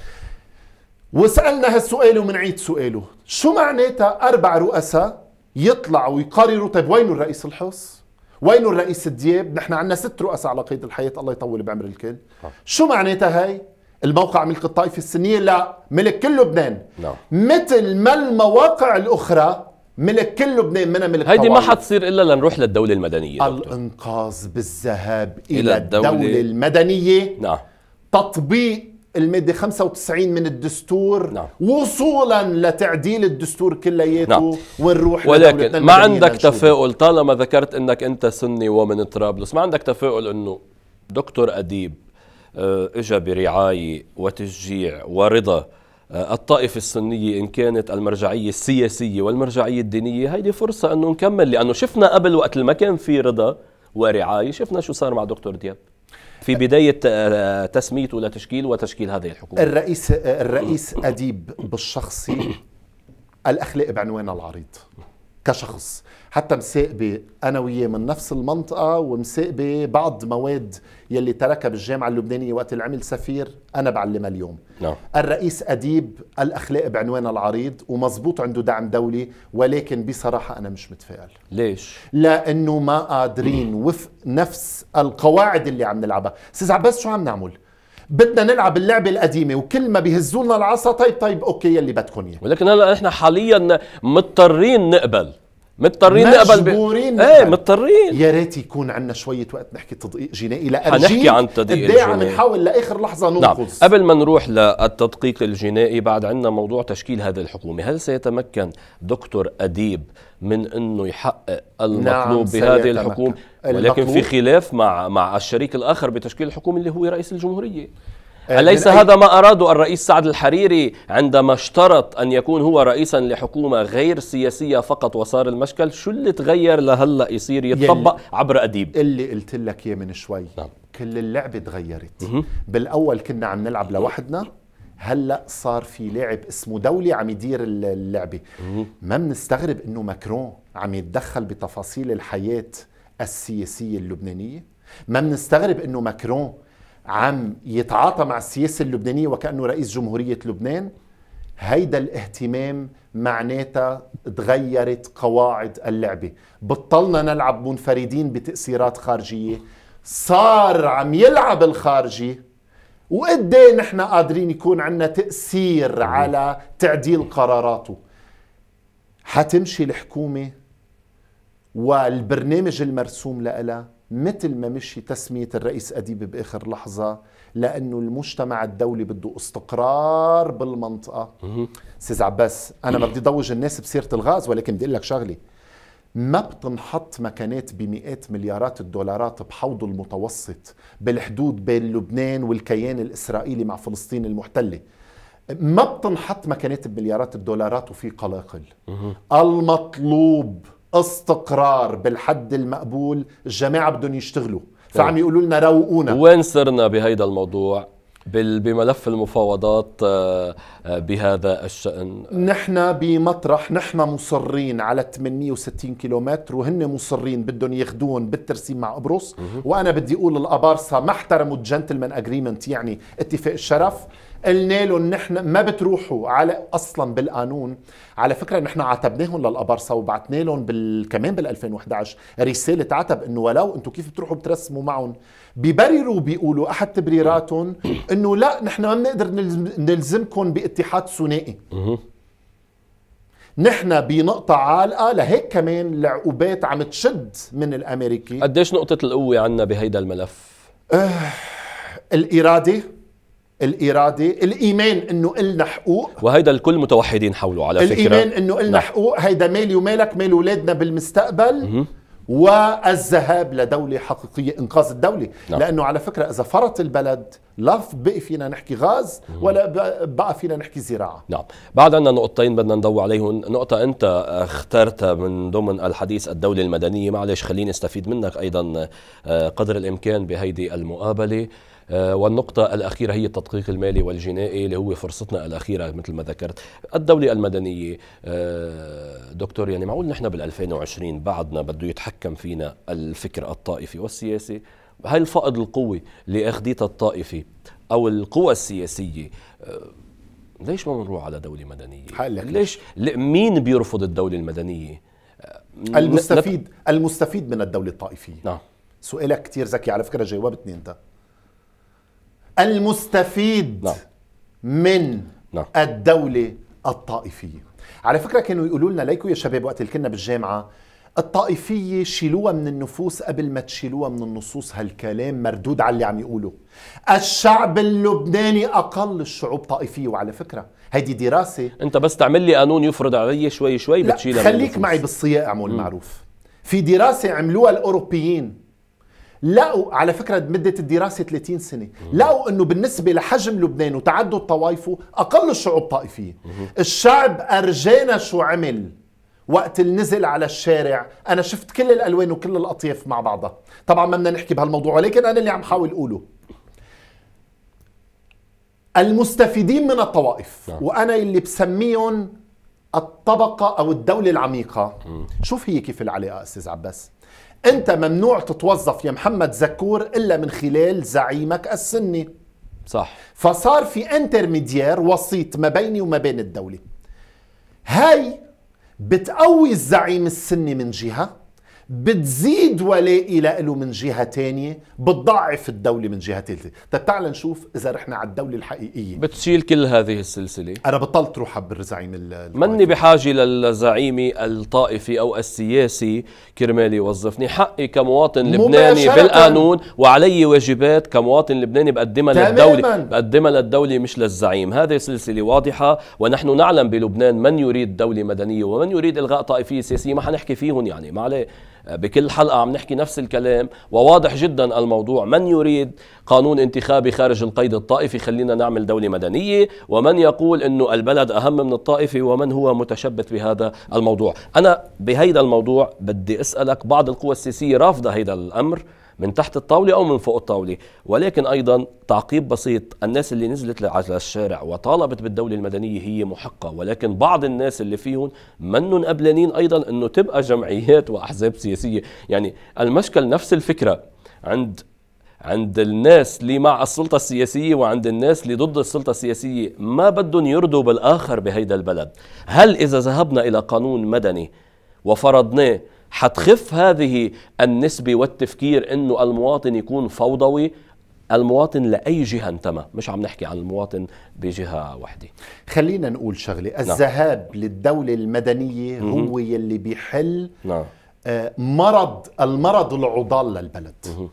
وسألنا هالسؤال ومنعيد سؤاله شو معناتها أربع رؤساء يطلعوا ويقرروا طيب وين الرئيس الحص وين الرئيس الدياب نحن عندنا ست رؤساء على قيد الحياة الله يطول بعمر الكل نعم. شو معناتها هاي الموقع ملك الطائفة السنية لا ملك كل لبنان نعم. مثل ما المواقع الأخرى ملك كل لبنان منها ملك هيدي ما حتصير الا لنروح للدوله المدنيه الانقاذ بالذهاب الى, إلى الدولة, الدوله المدنيه نعم تطبيق المادة 95 من الدستور نعم. وصولا لتعديل الدستور كلياته نعم. ونروح ولكن ما عندك تفاؤل طالما ذكرت انك انت سني ومن طرابلس ما عندك تفاؤل انه دكتور اديب آه، اجى برعايه وتشجيع ورضا آه، الطائفة السنية إن كانت المرجعية السياسية والمرجعية الدينية هيدي فرصة أنه نكمل لأنه شفنا قبل وقت ما كان في رضا ورعاية شفنا شو صار مع دكتور دياب في بداية آه، تسميته لتشكيل وتشكيل هذه الحكومة الرئيس الرئيس أديب بالشخصي الأخلاق بعنوانها العريض كشخص حتى مساقبة أنا وياه من نفس المنطقة ومساقبة بعض مواد يلي تركها بالجامعة اللبنانية وقت اللي عمل سفير أنا بعلمها اليوم نعم. الرئيس أديب الأخلاق بعنوان العريض ومزبوط عنده دعم دولي ولكن بصراحة أنا مش متفائل ليش؟ لأنه ما قادرين وفق نفس القواعد اللي عم نلعبها أستاذ عباس شو عم نعمل؟ بدنا نلعب اللعبه القديمه وكل ما بيهزولنا لنا العصا طيب طيب اوكي يلي بدكم اياه ولكن هلا احنا حاليا مضطرين نقبل مضطرين نقبل ب... ايه مضطرين يا ريت يكون عندنا شويه وقت نحكي تدقيق جنائي لارجيك هنحكي عن التدقيق الجنائي عم نحاول لاخر لحظه ننقذ نعم. قبل ما نروح للتدقيق الجنائي بعد عندنا موضوع تشكيل هذه الحكومه هل سيتمكن دكتور اديب من انه يحقق المطلوب نعم بهذه الحكومه ولكن في خلاف مع مع الشريك الاخر بتشكيل الحكومه اللي هو رئيس الجمهوريه آه، أليس هذا ما أراده الرئيس سعد الحريري عندما اشترط أن يكون هو رئيسا لحكومة غير سياسية فقط وصار المشكل شو اللي تغير لهلا يصير يتطبق عبر أديب اللي قلت لك إياه من شوي نعم. كل اللعبة تغيرت بالأول كنا عم نلعب لوحدنا هلا صار في لاعب اسمه دولي عم يدير اللعبه ما بنستغرب انه ماكرون عم يتدخل بتفاصيل الحياه السياسيه اللبنانيه ما بنستغرب انه ماكرون عم يتعاطى مع السياسة اللبنانية وكأنه رئيس جمهورية لبنان هيدا الاهتمام معناتها تغيرت قواعد اللعبة بطلنا نلعب منفردين بتأثيرات خارجية صار عم يلعب الخارجي وقد إيه نحن قادرين يكون عندنا تأثير على تعديل قراراته حتمشي الحكومة والبرنامج المرسوم لها مثل ما مشي تسمية الرئيس أديب بآخر لحظة لأنه المجتمع الدولي بده استقرار بالمنطقة سيز عباس أنا ما بدي ضوج الناس بسيرة الغاز ولكن بدي أقول لك شغلة ما بتنحط مكانات بمئات مليارات الدولارات بحوض المتوسط بالحدود بين لبنان والكيان الإسرائيلي مع فلسطين المحتلة ما بتنحط مكانات بمليارات الدولارات وفي قلاقل المطلوب استقرار بالحد المقبول الجماعه بدهم يشتغلوا فعم طيب. يقولوا لنا روقونا وين صرنا بهيدا الموضوع بملف المفاوضات آه، آه، بهذا الشأن نحن بمطرح نحن مصرين على 860 كيلومتر وهن مصرين بدهم ياخذون بالترسيم مع قبرص وانا بدي اقول الابارسه ما احترموا الجنتلمان اجريمنت يعني اتفاق الشرف قلنا لهم نحن ما بتروحوا على اصلا بالقانون على فكره نحن عاتبناهم للابرصه وبعثنا لهم بال... كمان بال 2011 رساله عتب انه ولو انتم كيف بتروحوا بترسموا معهم بيبرروا بيقولوا احد تبريراتهم انه لا نحن ما بنقدر نلزمكم باتحاد ثنائي نحن بنقطة عالقة لهيك كمان العقوبات عم تشد من الأمريكي قديش نقطة القوة عنا بهيدا الملف؟ آه، الإرادة الاراده الايمان انه النا حقوق وهيدا الكل متوحدين حوله على الإيمان فكره الايمان انه النا نعم. حقوق هيدا مالي ومالك مال اولادنا بالمستقبل مه. والذهاب لدولة حقيقية إنقاذ الدولة نعم. لأنه على فكرة إذا فرط البلد لا بقي فينا نحكي غاز ولا بقى فينا نحكي زراعة نعم بعد عندنا نقطتين بدنا نضوي عليهم نقطة أنت اخترتها من ضمن الحديث الدولة المدنية معلش خليني استفيد منك أيضا آه، قدر الإمكان بهيدي المقابلة آه، والنقطة الأخيرة هي التدقيق المالي والجنائي اللي هو فرصتنا الأخيرة مثل ما ذكرت الدولة المدنية آه، دكتور يعني معقول نحن بال2020 بعدنا بده يتحكم فينا الفكر الطائفي والسياسي هل الفقد القوة اللي الطائفي أو القوى السياسية آه، ليش ما بنروح على دولة مدنية؟ حقلك ليش مين بيرفض الدولة المدنية؟ المستفيد المستفيد من الدولة الطائفية نعم سؤالك كثير ذكي على فكرة جاوبتني أنت المستفيد نعم. من نعم. الدولة الطائفية على فكرة كانوا يقولوا لنا ليكو يا شباب وقت اللي كنا بالجامعة الطائفية شيلوها من النفوس قبل ما تشيلوها من النصوص هالكلام مردود على اللي عم يقوله الشعب اللبناني أقل الشعوب طائفية وعلى فكرة هيدي دراسة أنت بس تعمل لي قانون يفرض علي شوي شوي بتشيلها خليك معي بالصياء عمو المعروف في دراسة عملوها الأوروبيين لقوا على فكرة مدة الدراسة 30 سنة لقوا أنه بالنسبة لحجم لبنان وتعدد طوائفه أقل الشعوب طائفية الشعب أرجانا شو عمل وقت نزل على الشارع أنا شفت كل الألوان وكل الأطياف مع بعضها طبعا ما بدنا نحكي بهالموضوع ولكن أنا اللي عم حاول أقوله المستفيدين من الطوائف نعم. وأنا اللي بسميهم الطبقة أو الدولة العميقة شوف هي كيف العلاقة أستاذ عباس انت ممنوع تتوظف يا محمد زكور الا من خلال زعيمك السني صح فصار في انترميديار وسيط ما بيني وما بين الدوله هاي بتقوي الزعيم السني من جهه بتزيد ولائي له من جهه تانية بتضعف الدوله من جهه ثالثه طب تعال نشوف اذا رحنا على الدوله الحقيقيه بتشيل كل هذه السلسله انا بطلت روح زعيم ال مني بحاجه للزعيم الطائفي او السياسي كرمال يوظفني حقي كمواطن لبناني بالقانون وعلي واجبات كمواطن لبناني بقدمها للدوله بقدمها للدوله مش للزعيم هذه سلسله واضحه ونحن نعلم بلبنان من يريد دوله مدنيه ومن يريد الغاء طائفيه سياسيه ما حنحكي فيهم يعني ما عليه بكل حلقة عم نحكي نفس الكلام وواضح جدا الموضوع من يريد قانون انتخابي خارج القيد الطائفي خلينا نعمل دولة مدنية ومن يقول أنه البلد أهم من الطائفة ومن هو متشبث بهذا الموضوع أنا بهيدا الموضوع بدي أسألك بعض القوى السياسية رافضة هيدا الأمر من تحت الطاولة أو من فوق الطاولة ولكن أيضا تعقيب بسيط الناس اللي نزلت على الشارع وطالبت بالدولة المدنية هي محقة ولكن بعض الناس اللي فيهم منن قبلانين أيضا أنه تبقى جمعيات وأحزاب سياسية يعني المشكل نفس الفكرة عند عند الناس اللي مع السلطة السياسية وعند الناس اللي ضد السلطة السياسية ما بدهم يرضوا بالآخر بهيدا البلد هل إذا ذهبنا إلى قانون مدني وفرضناه حتخف هذه النسبة والتفكير أنه المواطن يكون فوضوي المواطن لأي جهة انتمى مش عم نحكي عن المواطن بجهة واحدة خلينا نقول شغلة نعم. الذهاب للدولة المدنية هو يلي بيحل نعم. آه، مرض المرض العضال للبلد مم.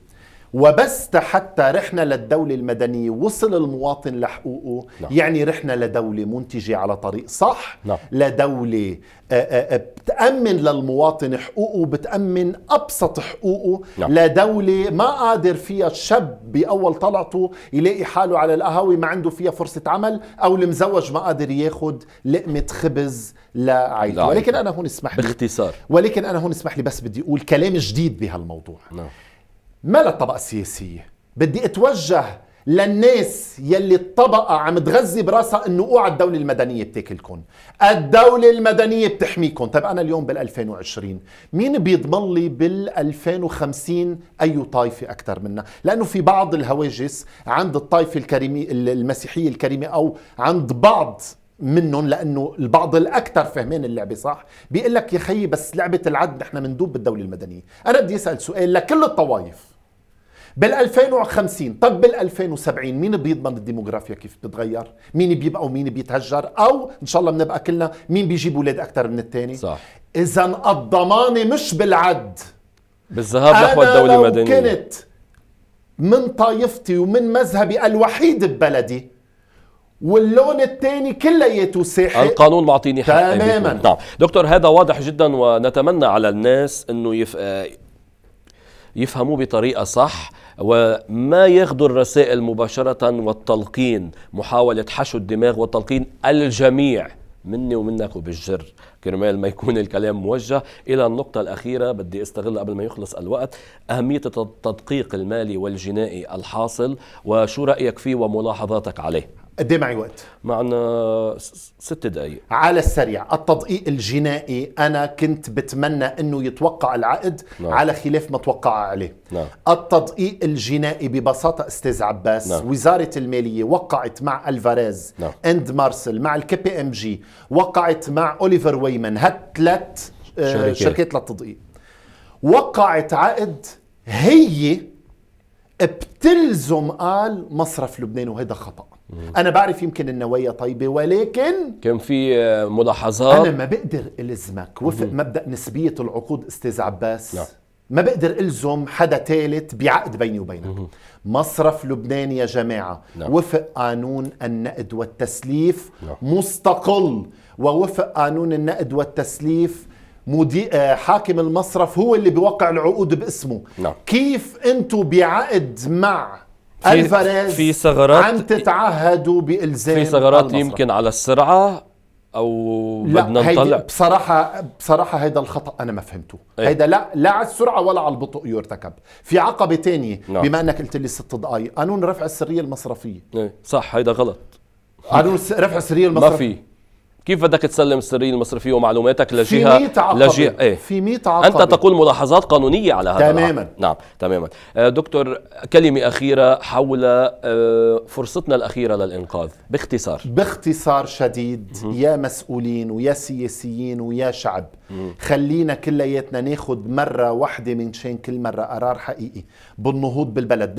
وبس حتى رحنا للدولة المدنية وصل المواطن لحقوقه نعم. يعني رحنا لدولة منتجة على طريق صح نعم. لدولة آه، آه، آه، بتأمن للمواطن حقوقه بتأمن أبسط حقوقه نعم. لدولة ما قادر فيها الشاب بأول طلعته يلاقي حاله على القهوة ما عنده فيها فرصة عمل أو المزوج ما قادر ياخد لقمة خبز لعائلته ولكن أنا هون اسمح لي باختصار ولكن أنا هون اسمح لي بس بدي أقول كلام جديد بهالموضوع نعم. ما للطبقة السياسية بدي اتوجه للناس يلي الطبقة عم تغذي براسها انه اوعى الدولة المدنية بتاكلكم الدولة المدنية بتحميكم طيب انا اليوم بال2020 مين بيضمن لي بال2050 اي طائفة اكثر منا لانه في بعض الهواجس عند الطائفة الكريمة المسيحية الكريمة او عند بعض منهم لانه البعض الاكثر فهمان اللعبه صح بيقول لك يا خيي بس لعبه العد نحن مندوب بالدوله المدنيه انا بدي اسال سؤال لكل الطوائف بال 2050 طب بال 2070 مين بيضمن الديموغرافيا كيف بتتغير؟ مين بيبقى ومين بيتهجر؟ او ان شاء الله بنبقى كلنا مين بيجيب اولاد اكثر من الثاني؟ صح اذا الضمانه مش بالعد بالذهاب نحو الدوله المدنيه انا كنت من طائفتي ومن مذهبي الوحيد ببلدي واللون الثاني كلياته ساحر القانون معطيني حق تماما نعم دكتور هذا واضح جدا ونتمنى على الناس انه يف... آه، يفهموه بطريقه صح وما ياخذوا الرسائل مباشرة والتلقين محاولة حشو الدماغ والتلقين الجميع مني ومنك وبالجر كرمال ما يكون الكلام موجه الى النقطه الاخيره بدي استغل قبل ما يخلص الوقت اهميه التدقيق المالي والجنائي الحاصل وشو رايك فيه وملاحظاتك عليه قد ايه معي وقت؟ معنا ست دقائق على السريع التدقيق الجنائي انا كنت بتمنى انه يتوقع العقد نعم. على خلاف ما توقع عليه نعم. التدقيق الجنائي ببساطه استاذ عباس نعم. وزاره الماليه وقعت مع الفاريز نعم. اند مارسل مع الكي بي ام جي وقعت مع اوليفر ويمن هالثلاث آه، شركات, شركات للتدقيق وقعت عقد هي بتلزم قال مصرف لبنان وهذا خطأ انا بعرف يمكن النوايا طيبه ولكن كان في آه، ملاحظات انا ما بقدر الزمك وفق مبدا نسبيه العقود استاذ عباس نعم. ما بقدر الزم حدا ثالث بعقد بيني وبينك مم. مصرف لبنان يا جماعه نعم. وفق قانون النقد والتسليف نعم. مستقل ووفق قانون النقد والتسليف مدي... آه، حاكم المصرف هو اللي بيوقع العقود باسمه نعم. كيف انتم بعقد مع الفاريز في ثغرات عم تتعهدوا بالزام في ثغرات يمكن على السرعه او لا بدنا نطلع بصراحه بصراحه هيدا الخطا انا ما فهمته ايه؟ هيدا لا لا على السرعه ولا على البطء يرتكب في عقبه ثانيه نعم. بما انك قلت لي ست دقائق قانون رفع السريه المصرفيه ايه؟ صح هيدا غلط قانون رفع السريه المصرفيه ما في كيف بدك تسلم السريه المصرفيه ومعلوماتك لجهه في 100 عقبي. لجهه ايه؟ في 100 عقبي. انت تقول ملاحظات قانونيه على هذا تماما العقب. نعم تماما آه، دكتور كلمه اخيره حول آه، فرصتنا الاخيره للانقاذ باختصار باختصار شديد م -م. يا مسؤولين ويا سياسيين ويا شعب م خلينا كلياتنا ناخذ مره واحده من شان كل مره قرار حقيقي بالنهوض بالبلد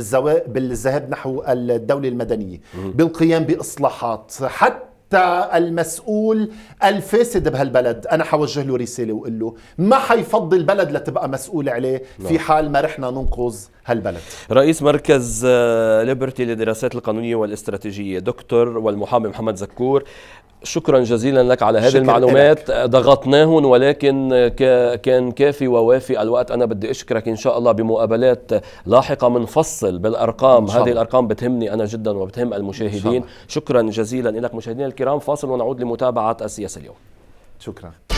بالذهاب نحو الدوله المدنيه بالقيام باصلاحات حتى المسؤول الفاسد بهالبلد انا حوجه له رساله واقول له ما حيفضي البلد لتبقى مسؤول عليه في نعم. حال ما رحنا ننقذ هالبلد رئيس مركز ليبرتي آه، للدراسات القانونية والاستراتيجية دكتور والمحامي محمد زكور شكرا جزيلا لك على هذه المعلومات ضغطناهم ولكن كان كافي ووافي الوقت انا بدي اشكرك ان شاء الله بمقابلات لاحقه منفصل بالارقام هذه الارقام بتهمني انا جدا وبتهم المشاهدين شكرا جزيلا لك مشاهدينا الكرام فاصل ونعود لمتابعه السياسه اليوم شكرا